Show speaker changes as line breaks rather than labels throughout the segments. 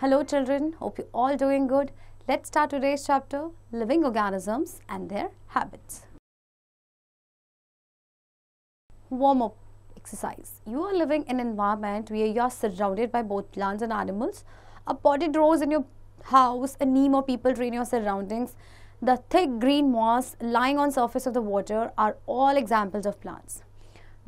Hello children, hope you're all doing good. Let's start today's chapter, Living Organisms and Their Habits. Warm-up exercise. You are living in an environment where you are surrounded by both plants and animals. A potted rose in your house, a neem or people tree in your surroundings, the thick green moss lying on surface of the water are all examples of plants.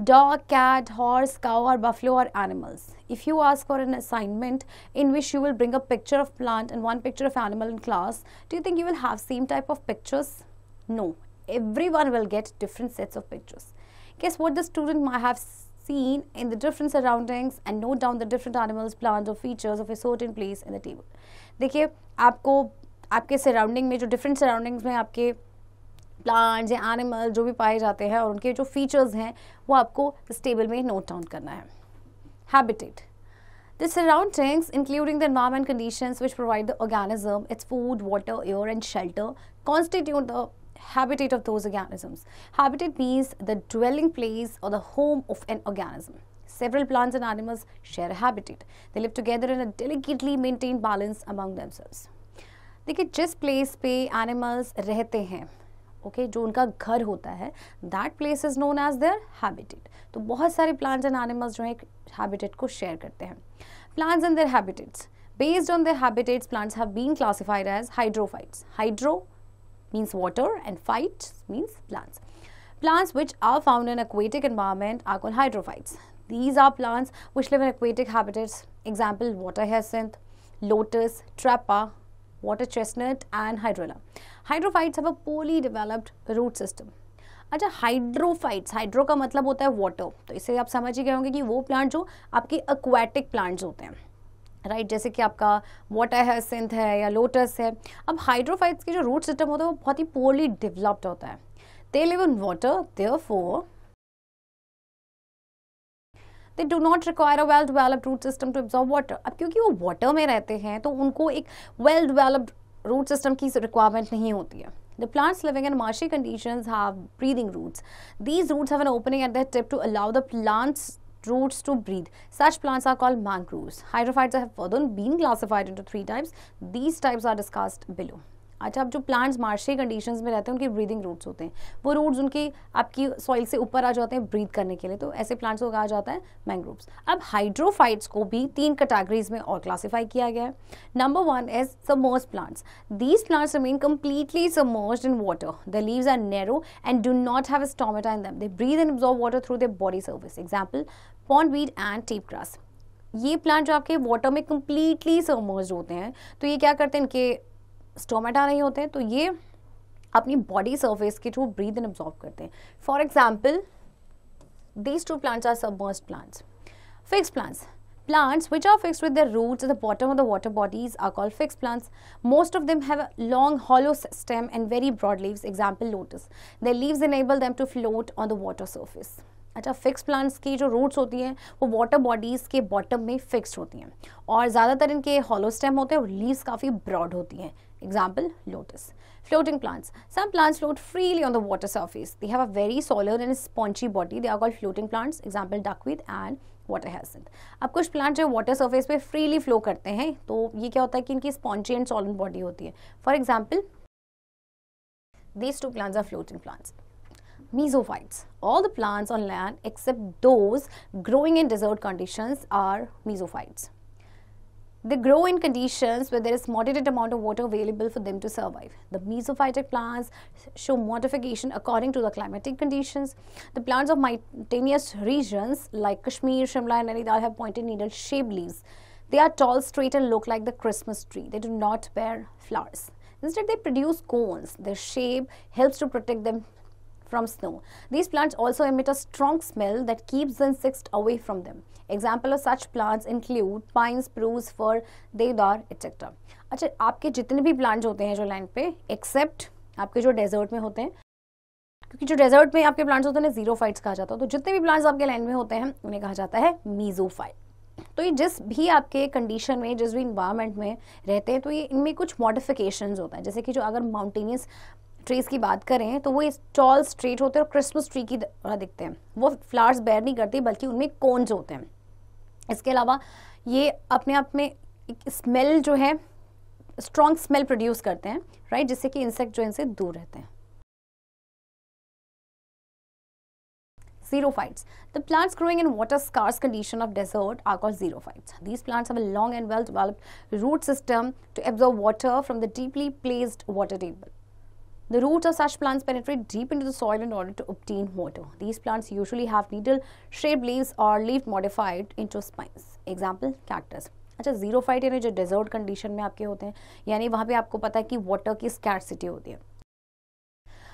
dog, cat, horse, cow or buffalo are animals. If you ask for an assignment in which you will bring a picture of plant and one picture of animal in class, do you think you will have same type of pictures? No, everyone will get different sets of pictures. Guess what the student might have seen in the different surroundings and note down the different animals, plants or features of a certain place in the table. देखिए आपको आपके surrounding में जो different surroundings में आपके plants या animal जो भी पाए जाते हैं और उनके जो फीचर्स हैं वो आपको इस टेबल में नोट डाउन करना है habitat The surroundings, including the environment conditions which provide the organism its food, water, air, and shelter, constitute the habitat of those organisms. Habitat means the dwelling place or the home of an organism. Several plants and animals share a habitat. They live together in a delicately maintained balance among themselves. देखिए जिस place पे animals रहते हैं okay जो उनका घर होता है that place is known as their habitat तो बहुत सारे प्लांट्स एंड एनिमल्स जो है एक हैबिटेट को शेयर करते हैं plants and their habitats based on their habitats plants have been classified as hydrophytes hydro means water and phyte means plants plants which are found in aquatic environment are call hydrophytes these are plants which live in aquatic habitats example water hyacinth lotus trapa water chestnut and hydrilla hydrophytes have a poorly developed root system अच्छा hydrophytes hydro का मतलब होता है water तो इससे आप समझ ही गए होंगे कि वो प्लांट जो आपके अक्वेटिक प्लांट्स होते हैं राइट right, जैसे कि आपका वाटर है सिंथ है या लोटस है अब हाइड्रोफाइट्स के जो रूट सिस्टम होता है वो बहुत ही पोअरली डेवलप्ड होता है they live in water there they do not require a well developed root system to absorb water अब क्योंकि वो वाटर में रहते हैं तो उनको एक वेल डेवलप्ड root system की requirement नहीं होती है The plants living in marshy conditions have breathing roots. These roots have an opening at their tip to allow the plants roots to breathe. Such plants are called mangroves. Hydrophytes have further been classified into three types. These types are discussed below. अच्छा आप जो plants marshy conditions में रहते हैं उनके breathing roots होते हैं वो रूट्स उनकी आपकी सॉइल से ऊपर आ जाते हैं ब्रीथ करने के लिए तो ऐसे प्लांट्स को कहा जाता है मैंग्रोव्स अब हाइड्रोफाइट्स को भी तीन कैटेगरीज में और क्लासीफाई किया गया है number one is submerged plants these plants remain completely submerged in water the leaves are narrow and do not have stomata in them they breathe and absorb water through their body surface example weed and tape grass ये plant जो आपके water में completely समर्ज होते हैं तो ये क्या करते हैं इनके स्टोमेटा नहीं होते तो ये अपनी बॉडी सर्फेस के थ्रू ब्रीद एंड एब्जॉर्व करते हैं for example these two plants are submerged plants fixed plants plants which are fixed with their roots at the bottom of the water bodies are called fixed plants. Most of them have a long hollow stem and very broad leaves, example lotus. Their leaves enable them to float on the water surface. अच्छा fixed plants की जो roots होती हैं वो water bodies के bottom में fixed होती हैं और ज़्यादातर इनके हॉलो स्टेम होते हैं और लीव्स काफ़ी ब्रॉड होती हैं Example, lotus. Floating plants. Some plants float freely on the water surface. They have a very solid and spongy body. They are called floating plants. Example, duckweed and water hyacinth. Now, कुछ plants जो water surface freely freely flow करते हैं तो ये क्या होता है कि इनकी स्पॉन्ची एंड सॉलन बॉडी होती है for example mesophytes. All the plants on land except those growing in desert conditions are mesophytes. They grow in conditions where there is moderate amount of water available for them to survive. The mesophytic plants show modification according to the climatic conditions. The plants of mountainous regions like Kashmir, Shimla and Nainidal have pointed needle shaped leaves. They are tall, straight and look like the Christmas tree. They do not bear flowers. Instead, they produce cones. Their shape helps to protect them from snow. These plants also emit a strong smell that keeps the insects away from them. Example of such plants include pine, spruce, fir, देवदार etc. अच्छा आपके जितने भी plants होते हैं जो land पे except आपके जो desert में होते हैं क्योंकि जो डेजर्ट में आपके प्लांट्स होते हैं जीरो फाइट्स कहा जाता है तो जितने भी प्लांट्स आपके लैंड में होते हैं उन्हें कहा जाता है मीजोफाइट तो ये जिस भी आपके कंडीशन में जिस भी इन्वायरमेंट में रहते हैं तो ये इनमें कुछ मॉडिफिकेशंस होता है जैसे कि जो अगर माउंटेनियस ट्रीज की बात करें तो वो इस टॉल स्ट्रेट होते हैं और क्रिसमस ट्री की तरह दिखते हैं वो फ्लावर्स बैर नहीं करते बल्कि उनमें कोन्स होते हैं इसके अलावा ये अपने आप में स्मेल जो है स्ट्रॉन्ग स्मेल प्रोड्यूस करते हैं राइट जिससे कि इंसेक्ट जो इनसे दूर रहते हैं xerophytes. The plants growing in water scarce condition of desert are called xerophytes. These plants have a long and well developed root system to absorb water from the deeply placed water table. The roots of such plants penetrate deep into the soil in order to obtain water. These plants usually have needle-shaped leaves or leaf modified into spines. Example, cactus. अच्छा xerophyte यानी जो desert condition में आपके होते हैं यानी वहाँ पे आपको पता है कि वाटर की स्कैरसिटी होती है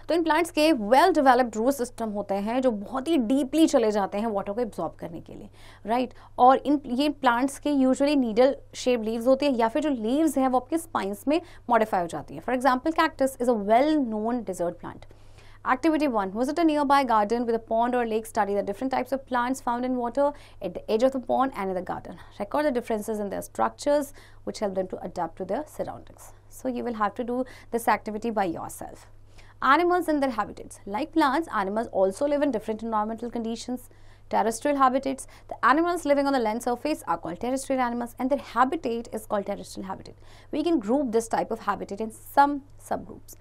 तो इन प्लांट्स के वेल डेवलप्ड रूट सिस्टम होते हैं जो बहुत ही डीपली चले जाते हैं वाटर को एब्जॉर्ब करने के लिए राइट right? और इन ये प्लांट्स के यूजुअली नीडल शेप लीव्स होते हैं या फिर जो लीव्स हैं वो आपके स्पाइंस में मॉडिफाई हो जाती हैं for example cactus is a well known desert plant Activity 1. Visit a nearby garden with a pond or lake. Study the different types of plants found in water at the edge of the pond and in the garden. Record the differences in their structures which help them to adapt to their surroundings. So you will have to do this activity by yourself. Animals and their habitats. Like plants, animals also live in different environmental conditions. Terrestrial habitats. The animals living on the land surface are called terrestrial animals and their habitat is called terrestrial habitat. We can group this type of habitat in some subgroups.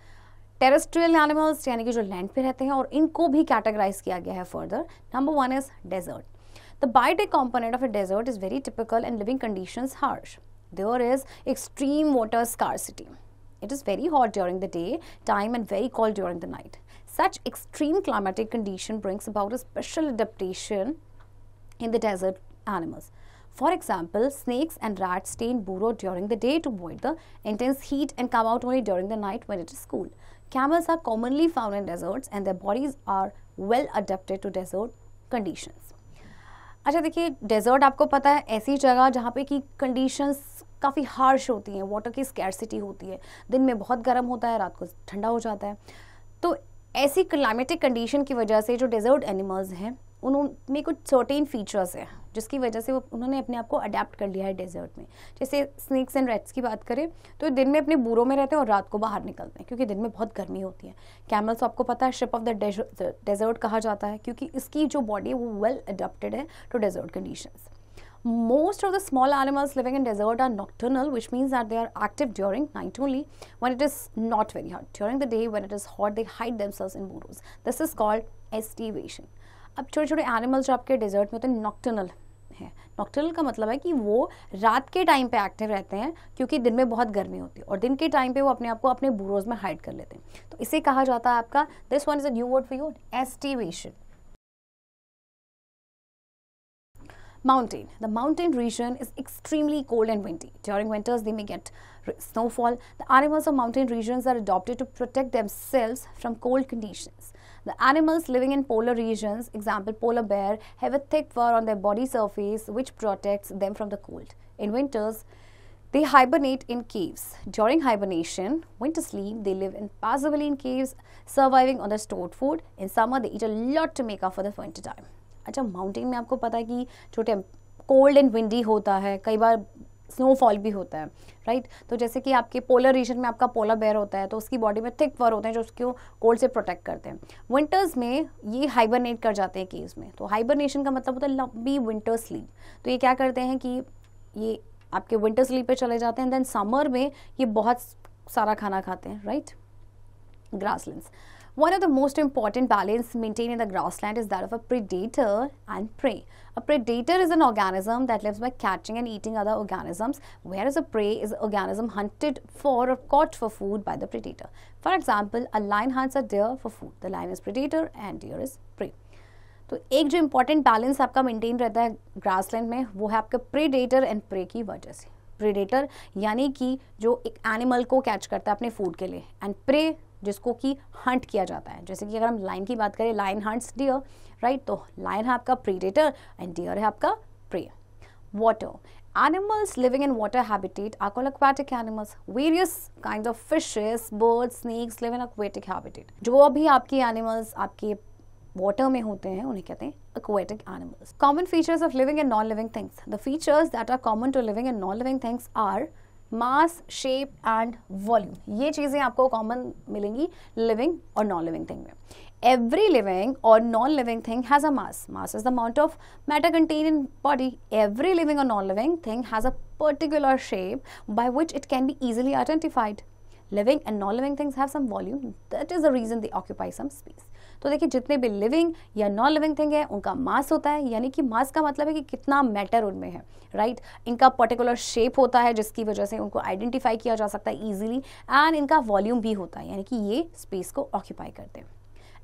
Terrestrial animals, यानी कि जो land, पे रहते हैं और इनको भी categorise किया गया है further number one desert. Desert the biotic component of a desert is very typical and living conditions it is very hot during the day time and very cold during the night. Such extreme climatic condition brings about a special adaptation in the desert animals. For example, snakes and rats stay in burrow during the day to avoid the intense heat and come out only during the night when it is cool. Camels are commonly found in deserts and their bodies are well adapted to desert conditions. अच्छा देखिए desert आपको पता है ऐसी जगह जहाँ पे कि कंडीशंस काफ़ी हार्श होती हैं वाटर की स्कैरसिटी होती है दिन में बहुत गर्म होता है रात को ठंडा हो जाता है तो ऐसी क्लाइमेटिक कंडीशन की वजह से जो डेजर्ट एनिमल्स हैं उनमें कुछ सर्टेन फीचर्स हैं जिसकी वजह से वो उन्होंने अपने आप को अडेप्ट कर लिया है डेजर्ट में जैसे स्नैक्स एंड रेट्स की बात करें तो दिन में अपने बूरों में रहते हैं और रात को बाहर निकलते हैं क्योंकि दिन में बहुत गर्मी होती है कैमल्स तो आपको पता है शिप ऑफ द डेजर्ट कहा जाता है क्योंकि इसकी जो बॉडी है वो वेल अडेप्टेड है to desert conditions Most of the small animals living in desert are nocturnal, which means that they are active during night only when it is not very hot. During the day when it is hot, they hide themselves in burrows. This is called estivation. ab chote chote animals jo aapke desert mein hote हैं nocturnal हैं nocturnal का मतलब है कि वो रात के time पे एक्टिव रहते हैं क्योंकि दिन में बहुत गर्मी होती है और दिन के टाइम पे वो अपने आप को अपने बूरोज में हाइड कर लेते हैं तो इसे कहा जाता है आपका this one is a new word for your aestivation Mountain. The mountain region is extremely cold and windy. During winters, they may get snowfall. The animals of mountain regions are adopted to protect themselves from cold conditions. The animals living in polar regions, example polar bear, have a thick fur on their body surface which protects them from the cold. In winters, they hibernate in caves. During hibernation, winter sleep, they live in passively in caves, surviving on the stored food. In summer, they eat a lot to make up for the winter time. अच्छा mountain में आपको पता है कि छोटे cold and windy होता है कई बार स्नोफॉल भी होता है राइट right? तो जैसे कि आपके पोलर रीजन में आपका पोलर बेयर होता है तो उसकी बॉडी में थिक फर होते हैं जो उसको कोल्ड से प्रोटेक्ट करते हैं विंटर्स में ये हाइबरनेट कर जाते हैं केव्स में तो हाइबरनेशन का मतलब होता है लंबी विंटर स्लीप तो ये क्या करते हैं कि ये आपके विंटर स्लीप पे चले जाते हैं देन समर में ये बहुत सारा खाना खाते हैं right grasslands One of the most important balance maintained in the grassland is that of a predator and prey. A predator is an organism that lives by catching and eating other organisms, whereas a prey is an organism hunted for or caught for food by the predator. For example, a lion hunts a deer for food. The lion is predator and deer is prey. तो एक जो important balance आपका maintain रहता है grassland में वो है आपका प्रीडेटर एंड प्रे की वजह से प्रीडेटर यानी कि जो एक एनिमल को कैच करता है अपने फूड के लिए एंड प्रे जिसको कि हंट किया जाता है जैसे कि अगर हम लाइन की बात करें लाइन हंट्स डियर राइट तो लाइन है आपका प्रीडेटर एंड डियर है आपका prey water animals living in water habitat आकोल aquatic animals various kind of fishes birds snakes live in aquatic habitat जो अभी आपके एनिमल्स आपके वाटर में होते हैं उन्हें कहते हैं aquatic animals common features of living and non living things the features that are common to living and non living things are mass shape and volume ये चीजें आपको कॉमन मिलेंगी लिविंग और नॉन लिविंग थिंग में every living और non living thing has a mass mass is the amount of matter content in body every living और non living thing has a particular shape by which it can be easily identified living and non living things have some volume that is the reason they occupy some space तो देखिए जितने भी living या non living thing है उनका मास होता है यानी कि मास का मतलब है कि कितना मैटर उनमें है राइट right? इनका पर्टिकुलर शेप होता है जिसकी वजह से उनको आइडेंटिफाई किया जा सकता है ईजिली एंड इनका वॉल्यूम भी होता है यानी कि ये स्पेस को ऑक्यूपाई करते हैं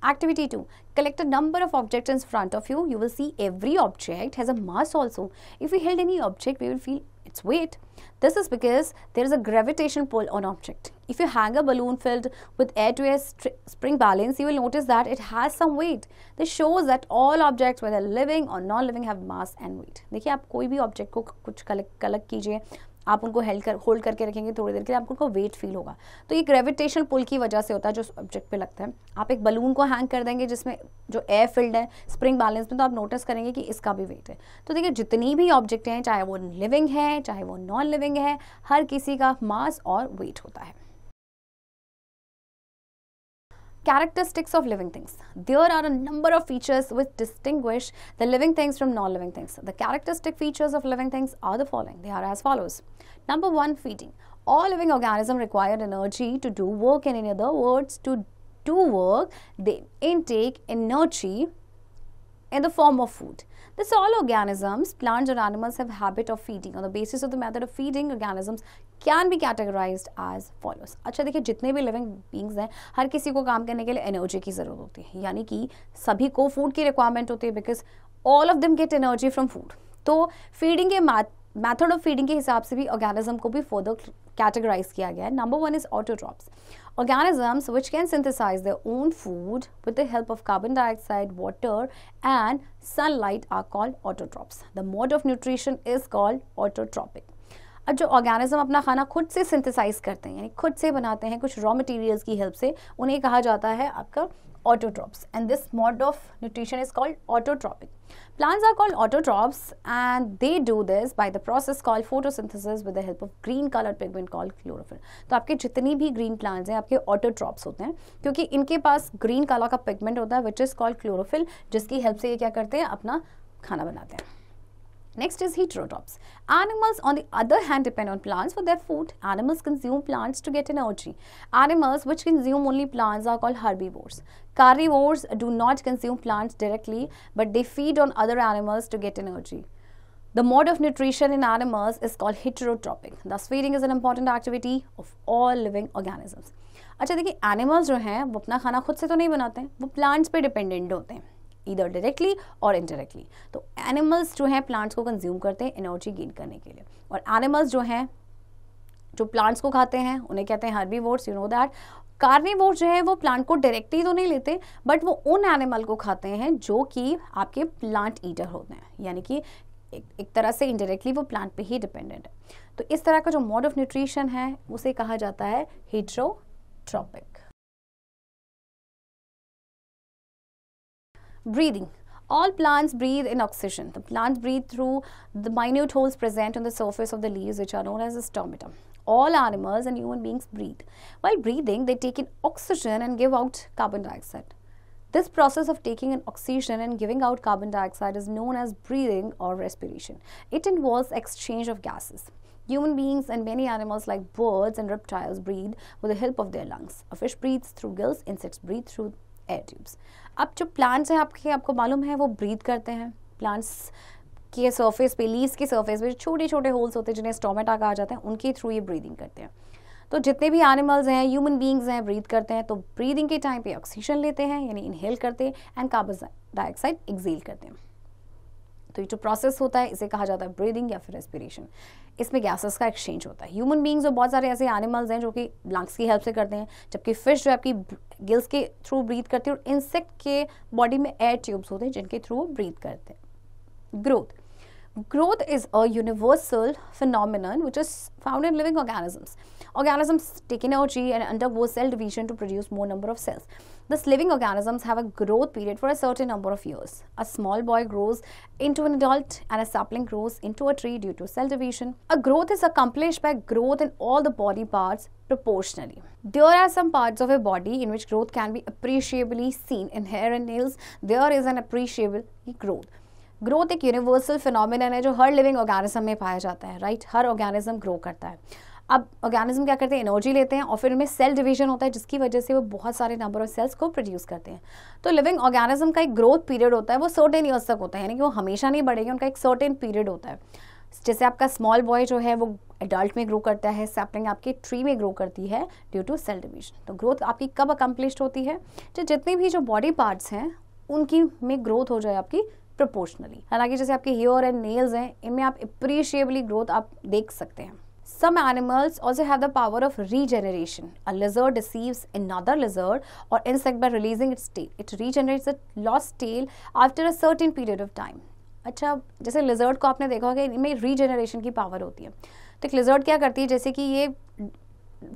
Activity 2. Collect a number of objects in front of you. You will see every object has a mass also. If we held any object, we will feel its weight. This is because there is a gravitation pull on object. If you hang a balloon filled with air-to-air -air spring balance, you will notice that it has some weight. This shows that all objects, whether living or non-living, have mass and weight. देखिए आप कोई भी object को कुछ collect collect कीजिए आप उनको held कर होल्ड करके रखेंगे थोड़ी देर के लिए आपको उनको वेट फील होगा तो ये ग्रेविटेशन पुल की वजह से होता है जो ऑब्जेक्ट पे लगता है आप एक बलून को हैंग कर देंगे जिसमें जो एयर फिल्ड है स्प्रिंग बैलेंस में तो आप नोटिस करेंगे कि इसका भी वेट है तो देखिए जितनी भी ऑब्जेक्ट हैं चाहे वो लिविंग है चाहे वो नॉन लिविंग है हर किसी का मास और वेट होता है characteristics of living things. There are a number of features which distinguish the living things from non-living things. The characteristic features of living things are the following. They are as follows. Number one, feeding. All living organisms require energy to do work and in other words, to do work, they intake energy in the form of food. This all organisms, plants or animals have habit of feeding. On the basis of the method of feeding, organisms can be categorize as follows अच्छा देखिए जितने भी living beings हैं हर किसी को काम करने के लिए एनर्जी की ज़रूरत होती है यानी कि सभी को फूड की रिक्वायरमेंट होती है because all of them get energy from food तो फीडिंग के मैथड ऑफ फीडिंग के हिसाब से भी ऑर्गेनिज्म को भी फर्दर कैटेगराइज किया गया है number one is autotrophs organisms which can synthesize the own food with the help of carbon dioxide water and sunlight are called autotrophs the mode of nutrition is called autotrophic अब जो organism अपना खाना खुद से synthesise करते हैं यानी खुद से बनाते हैं कुछ रॉ मटेरियल्स की हेल्प से उन्हें कहा जाता है आपका autotrophs and this mode of nutrition is called autotrophic plants are called autotrophs and they do this by the process called photosynthesis with the help of green colour pigment called chlorophyll तो आपके जितनी भी green plants हैं आपके autotrophs होते हैं क्योंकि इनके पास ग्रीन कलर का पिगमेंट होता है विच इज कॉल्ड क्लोरोफिल जिसकी हेल्प से ये क्या करते हैं अपना खाना बनाते हैं Next is heterotrophs. Animals on the other hand depend on plants for their food. Animals consume plants to get energy. Animals which consume only plants are called herbivores. Carnivores do not consume plants directly but they feed on other animals to get energy. The mode of nutrition in animals is called heterotropic. Thus feeding is an important activity of all living organisms. अच्छा देखिए animals जो हैं वो अपना खाना खुद से तो नहीं बनाते हैं वो प्लांट्स पे डिपेंडेंट होते हैं ईदर डायरेक्टली और इनडायरेक्टली तो एनिमल्स जो हैं प्लांट्स को कंज्यूम करते हैं एनर्जी गेन करने के लिए और एनिमल्स जो हैं जो प्लांट्स को खाते हैं उन्हें कहते हैं herbivores you know that carnivore जो है वो प्लांट को डायरेक्टली तो नहीं लेते बट वो उन एनिमल को खाते हैं जो कि आपके प्लांट ईटर होते हैं यानी कि एक, एक तरह से इनडायरेक्टली वो प्लांट पे ही डिपेंडेंट है तो इस तरह का जो मोड ऑफ न्यूट्रिशन है उसे कहा जाता है हिड्रोट्रॉपिक Breathing. All plants breathe in oxygen. The plants breathe through the minute holes present on the surface of the leaves which are known as the stomata. All animals and human beings breathe. While breathing, they take in oxygen and give out carbon dioxide. This process of taking in oxygen and giving out carbon dioxide is known as breathing or respiration. It involves exchange of gases. Human beings and many animals like birds and reptiles breathe with the help of their lungs. A fish breathes through gills, insects breathe through air tubes. अब जो plants हैं आपके आपको मालूम है वो breathe करते हैं प्लांट्स के सरफेस पे लीज के सरफेस पे छोटे छोटे होल्स होते हैं जिन्हें स्टोमेटा कहा जाता है उनके थ्रू ये ब्रीदिंग करते हैं तो जितने भी एनिमल्स हैं ह्यूमन बींग्स हैं ब्रीद करते हैं तो ब्रीदिंग के टाइम पे ऑक्सीजन लेते हैं यानी इनहेल करते हैं एंड कार्बन डाइऑक्साइड एक्जेल करते हैं तो ये जो प्रोसेस होता है इसे कहा जाता है ब्रीदिंग या फिर रेस्पिरेशन इसमें गैसेस का एक्सचेंज होता है ह्यूमन बींग्स और बहुत सारे ऐसे एनिमल्स हैं जो कि लंग्स की हेल्प से करते हैं जबकि फिश जो आपकी गिल्स के थ्रू ब्रीथ करती है और इंसेक्ट के बॉडी में एयर ट्यूब्स होते हैं जिनके थ्रू वो ब्रीथ करते हैं growth growth is a universal phenomenon which is found in living organisms Organisms take energy and undergo cell division to produce more number of cells. Thus, living organisms have a growth period for a certain number of years. A small boy grows into an adult and a sapling grows into a tree due to cell division. A growth is accomplished by growth in all the body parts proportionally. There are some parts of a body in which growth can be appreciably seen. In hair and nails, there is an appreciable growth. Growth is a universal phenomenon, जो हर living organism में पाया right? हर organism grow अब organism क्या करते हैं energy लेते हैं और फिर उनमें सेल डिवीजन होता है जिसकी वजह से वो बहुत सारे नंबर ऑफ सेल्स को प्रोड्यूस करते हैं तो लिविंग ऑर्गेनिज्म का एक ग्रोथ पीरियड होता है वो सर्टेन ईयर्स तक होता है यानी कि वो हमेशा नहीं बढ़ेंगे उनका एक सर्टेन पीरियड होता है जैसे आपका स्मॉल बॉय जो है वो एडल्ट में ग्रो करता है सैपलिंग आपके ट्री में ग्रो करती है ड्यू टू सेल डिवीजन तो ग्रोथ आपकी कब अकम्प्लिश्ड होती है जो जितनी भी जो बॉडी पार्ट्स हैं उनकी में ग्रोथ हो जाए आपकी प्रोपोर्शनली हालांकि जैसे आपके हेयर एंड नेल्स हैं इनमें आप अप्रिशिएबली ग्रोथ आप देख सकते हैं Some animals also have the power of regeneration. A lizard deceives another lizard or insect by releasing its tail. It regenerates a lost tail after a certain period of time. अच्छा जैसे lizard को आपने देखा होगा इनमें regeneration की power होती है तो एक लिजर्ड क्या करती है जैसे कि ये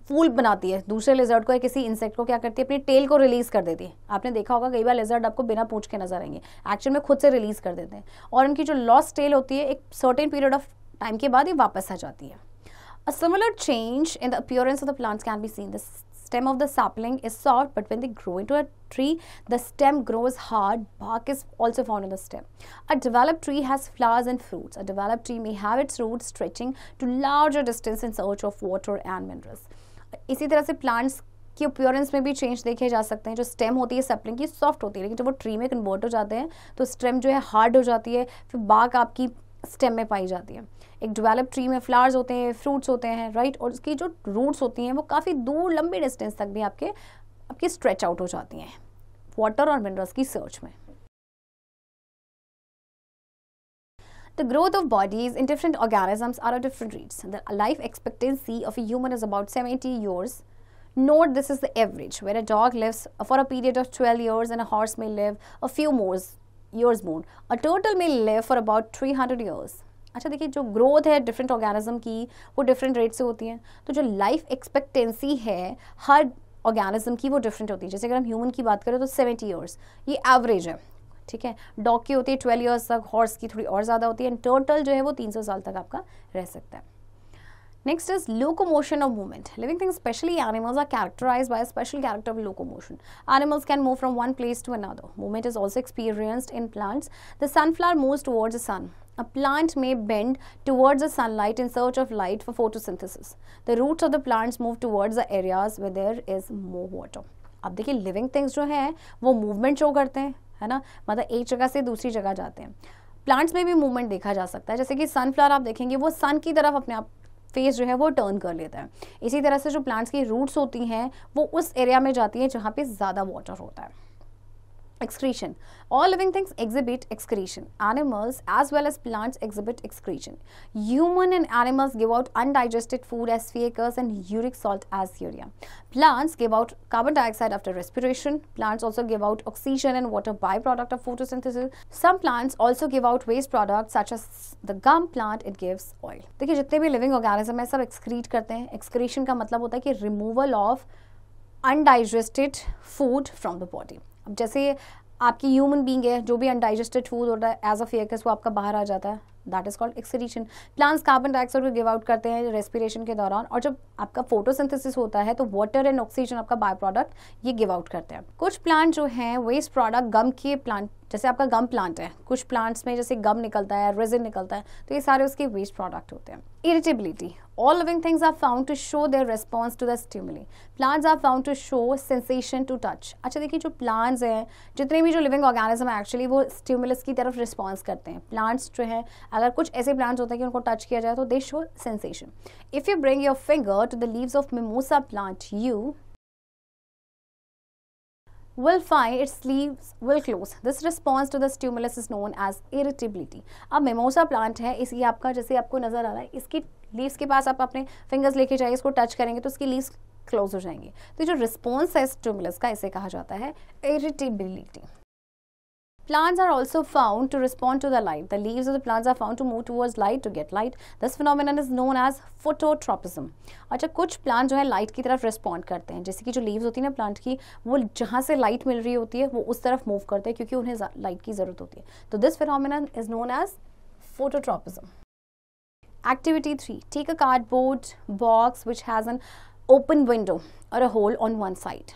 फूल बनाती है दूसरे लिजर्ड को या किसी इंसेक्ट को क्या करती है अपनी टेल को रिलीज़ कर देती है आपने देखा होगा कई बार लिजर्ड आपको बिना पूछ के नजर आएंगे एक्चुअल में खुद से रिलीज़ कर देते हैं और उनकी जो लॉस्ट टेल होती है एक सर्टेन पीरियड ऑफ टाइम के बाद ये वापस आ जाती है A similar change in the appearance of the plants can be seen. The stem of the sapling is soft, but when they grow into a tree, the stem grows hard. Bark is also found in the stem. A developed tree has flowers and fruits. A developed tree may have its roots stretching to larger distance in search of water and minerals. इसी तरह से plants की appearance में भी change देखे जा सकते हैं जो स्टेम होती है सेपलिंग की सॉफ्ट होती है लेकिन जब वो ट्री में कन्वर्ट हो जाते हैं तो स्टेम जो है हार्ड हो जाती है फिर बाग आपकी स्टेम में पाई जाती है एक डेवलप ट्री में फ्लावर्स होते हैं फ्रूट्स होते हैं राइट और उसकी जो रूट्स होती हैं वो काफ़ी दूर लंबी डिस्टेंस तक भी आपके आपकी स्ट्रेच आउट हो जाती हैं वाटर और मिनरल्स की सर्च में The growth of bodies in different organisms are at different rates. The life expectancy of a human is about 70 years. Note this is the average, where a dog lives for a period of 12 years and a horse may live a few more years bone a turtle में live for about three hundred years अच्छा देखिए जो growth है different organism की वो different rate से होती है तो जो लाइफ एक्सपेक्टेंसी है हर ऑर्गेनिज्म की वो डिफरेंट होती है जैसे अगर हम ह्यूमन की बात करें तो सेवेंटी ईयर्स ये एवरेज है ठीक है डॉग की होती है ट्वेल्व ईयर्स तक हॉर्स की थोड़ी और ज़्यादा होती है एंड टर्टल जो है वो तीन सौ साल तक आपका रह सकता है Next is locomotion or movement. Living things, especially animals, are characterized by a special character of locomotion. Animals can move from one place to another. Movement is also experienced in plants. The sunflower moves towards the sun. A plant may bend towards the sunlight in search of light for photosynthesis. The roots of the plants move towards the areas where there is more water. अब देखिए living things जो हैं वो movement show करते हैं है ना मतलब एक जगह से दूसरी जगह जाते हैं प्लांट्स में भी मूवमेंट देखा जा सकता है जैसे कि सनफ्लावर आप देखेंगे वो सन की तरफ अपने आप फेस जो है वो टर्न कर लेता है इसी तरह से जो प्लांट्स की रूट्स होती हैं वो उस एरिया में जाती हैं जहाँ पे ज़्यादा वाटर होता है Excretion. All living things exhibit excretion. Animals as well as plants exhibit excretion. Human and animals give out undigested food as feces and uric salt as urea. Plants give out carbon dioxide after respiration. Plants also give out oxygen and water byproduct of photosynthesis. Some plants also give out waste products such as the gum plant. It gives oil. देखिए जितने भी living organism है sab excrete karte hain. Excretion ka matlab hota hai ki removal of undigested food from the body. अब जैसे आपकी human being है जो भी अनडाइजेस्टेड फूड होता है एज अ फेकस वो आपका बाहर आ जाता है that is called excretion plants carbon dioxide को गिव आउट करते हैं रेस्पिरेशन के दौरान और जब आपका फोटोसिंथेसिस होता है तो वाटर एंड ऑक्सीजन आपका बाय प्रोडक्ट ये गिव आउट करते हैं कुछ प्लांट जो हैं वेस्ट प्रोडक्ट गम के प्लांट जैसे आपका गम प्लांट है कुछ प्लांट्स में जैसे गम निकलता है रेजिन निकलता है तो ये सारे उसके वेस्ट प्रोडक्ट होते हैं irritability All living things are found to show their response to the stimuli. Plants are found to show sensation to touch. अच्छा देखिए जो plants हैं जितने भी जो living organism है actually वो stimulus की तरफ response करते हैं Plants जो हैं अगर कुछ ऐसे plants होते हैं कि उनको touch किया जाए तो they show sensation. If you bring your finger to the leaves of mimosa plant, you will find its leaves will close. This response to the stimulus is known as irritability. अब mimosa plant है इसकी आपका जैसे आपको नज़र आ रहा है इसकी लीव्स के पास आप अपने फिंगर्स लेके जाइए इसको टच करेंगे तो उसकी लीव्स क्लोज हो जाएंगे तो जो रिस्पॉन्स है स्टूमुलस का इसे कहा जाता है irritability Plants are also found to respond to the light. The leaves of the plants are found to move towards light to get light. This phenomenon is known as phototropism. अच्छा कुछ plant जो है light की तरफ respond करते हैं जैसे कि जो लीव्स होती है ना प्लांट की वो जहाँ से लाइट मिल रही होती है वो उस तरफ मूव करते हैं क्योंकि उन्हें लाइट की ज़रूरत होती है तो this phenomenon is known as phototropism Activity 3. Take a cardboard box which has an open window or a hole on one side.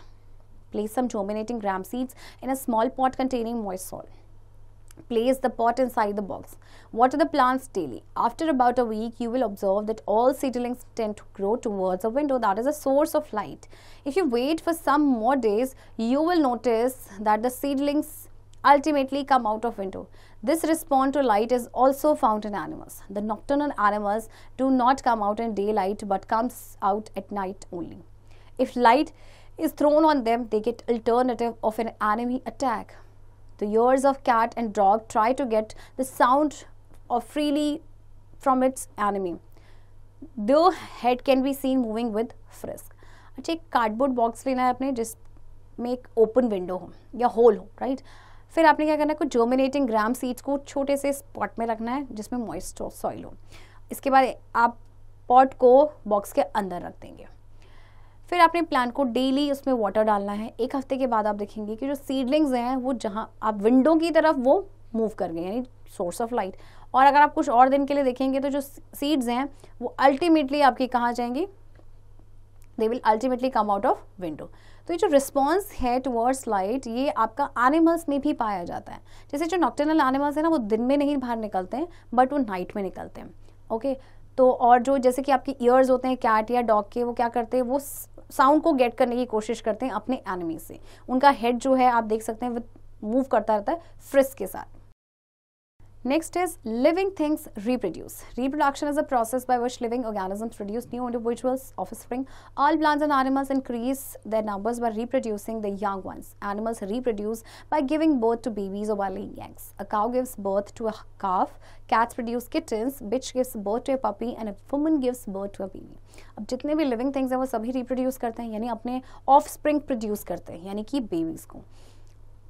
Place some germinating gram seeds in a small pot containing moist soil. Place the pot inside the box. Water the plants daily. After about a week, you will observe that all seedlings tend to grow towards a window that is a source of light. If you wait for some more days, you will notice that the seedlings ultimately come out of window. This response to light is also found in animals. The nocturnal animals do not come out in daylight but comes out at night only. If light is thrown on them, they get alternative of an enemy attack. The ears of cat and dog try to get the sound of freely from its enemy. Though head can be seen moving with frisk. अच्छा एक cardboard box लेना है आपने जिसमें एक open window हो या whole हो राइट right? फिर आपने क्या करना है कुछ जर्मिनेटिंग ग्राम सीड्स को छोटे से स्पॉट में रखना है जिसमें मॉइस्ट सॉइल हो इसके बाद आप पॉट को बॉक्स के अंदर रख देंगे फिर आपने प्लांट को डेली उसमें वाटर डालना है एक हफ्ते के बाद आप देखेंगे कि जो सीडलिंग्स हैं वो जहाँ आप विंडो की तरफ वो मूव कर गए यानी सोर्स ऑफ लाइट और अगर आप कुछ और दिन के लिए देखेंगे तो जो सीड्स हैं वो अल्टीमेटली आपकी कहाँ जाएंगी they will ultimately come out of window तो ये जो रिस्पॉन्स है टुवर्ड्स लाइट ये आपका एनिमल्स में भी पाया जाता है जैसे जो नॉक्टेनल एनिमल्स हैं ना वो दिन में नहीं बाहर निकलते हैं बट वो नाइट में निकलते हैं ओके तो और जो जैसे कि आपके ईयर्स होते हैं कैट या डॉग के वो क्या करते हैं वो साउंड को गेट करने की कोशिश करते हैं अपने एनिमी से उनका हेड जो है आप देख सकते हैं मूव करता रहता है फ्रिस्क के साथ Next is living things reproduce. Reproduction is a process by which living organisms produce new individuals, offspring. All plants and animals increase their numbers by reproducing the young ones. Animals reproduce by giving birth to babies or by laying eggs. A cow gives birth to a calf, cats produce kittens, bitch gives birth to a puppy and a woman gives birth to a baby. अब जितने भी living things हैं वो सभी reproduce करते हैं यानी अपने offspring produce करते हैं यानी कि babies को.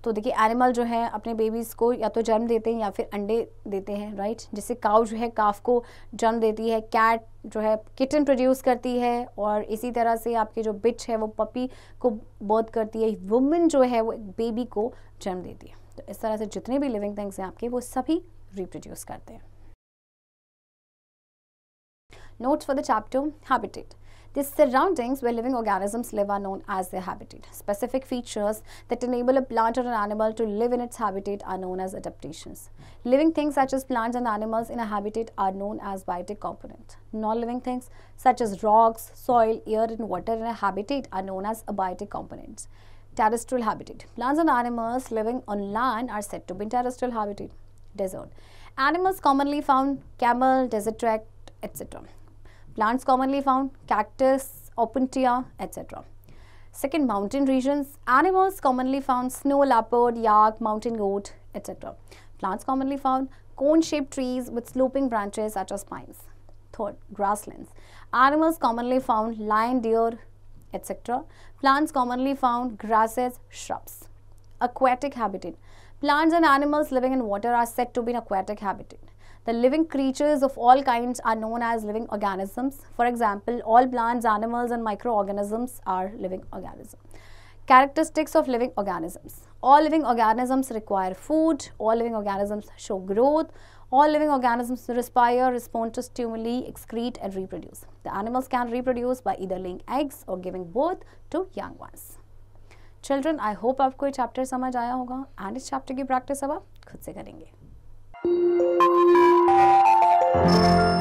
तो देखिए एनिमल जो है अपने बेबीज़ को या तो जन्म देते हैं या फिर अंडे देते हैं राइट जैसे काउ जो है काफ को जन्म देती है कैट जो है किटन प्रोड्यूस करती है और इसी तरह से आपके जो बिच है वो पपी को बर्थ करती है वुमेन जो है वो बेबी को जन्म देती है तो इस तरह से जितने भी लिविंग थिंग्स हैं आपके वो सभी रिप्रोड्यूस करते हैं notes for the chapter habitat The surroundings where living organisms live are known as their habitat. Specific features that enable a plant or an animal to live in its habitat are known as adaptations. Living things such as plants and animals in a habitat are known as biotic components. Non-living things such as rocks, soil, air and water in a habitat are known as abiotic components. Terrestrial habitat. Plants and animals living on land are said to be in terrestrial habitat, desert. Animals commonly found camel, desert rat, etc. Plants commonly found cactus, opuntia, etc. Second, mountain regions. Animals commonly found snow leopard, yak, mountain goat, etc. Plants commonly found cone-shaped trees with sloping branches such as pines. Third, grasslands. Animals commonly found lion, deer, etc. Plants commonly found grasses, shrubs. Aquatic habitat. Plants and animals living in water are said to be in aquatic habitat. The living creatures of all kinds are known as living organisms. For example, all plants, animals and microorganisms are living organisms. Characteristics of living organisms. All living organisms require food, all living organisms show growth, all living organisms respire, respond to stimuli, excrete and reproduce. The animals can reproduce by either laying eggs or giving birth to young ones. Children, I hope you have chapter समझ and होगा chapter इस chapter की Thank you.